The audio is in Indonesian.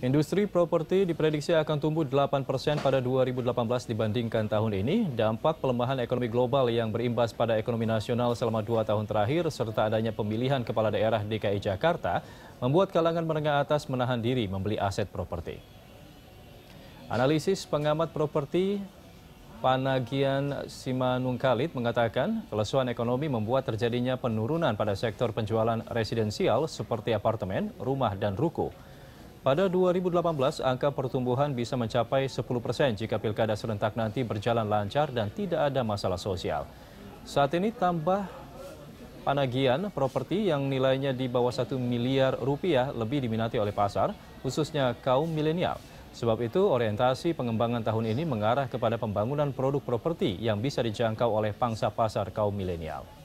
Industri properti diprediksi akan tumbuh 8 persen pada 2018 dibandingkan tahun ini. Dampak pelemahan ekonomi global yang berimbas pada ekonomi nasional selama dua tahun terakhir serta adanya pemilihan kepala daerah DKI Jakarta membuat kalangan menengah atas menahan diri membeli aset properti. Analisis pengamat properti Panagian Simanungkalit mengatakan kelesuan ekonomi membuat terjadinya penurunan pada sektor penjualan residensial seperti apartemen, rumah, dan ruko. Pada 2018, angka pertumbuhan bisa mencapai 10 persen jika pilkada serentak nanti berjalan lancar dan tidak ada masalah sosial. Saat ini tambah panagian properti yang nilainya di bawah 1 miliar rupiah lebih diminati oleh pasar, khususnya kaum milenial. Sebab itu, orientasi pengembangan tahun ini mengarah kepada pembangunan produk properti yang bisa dijangkau oleh pangsa pasar kaum milenial.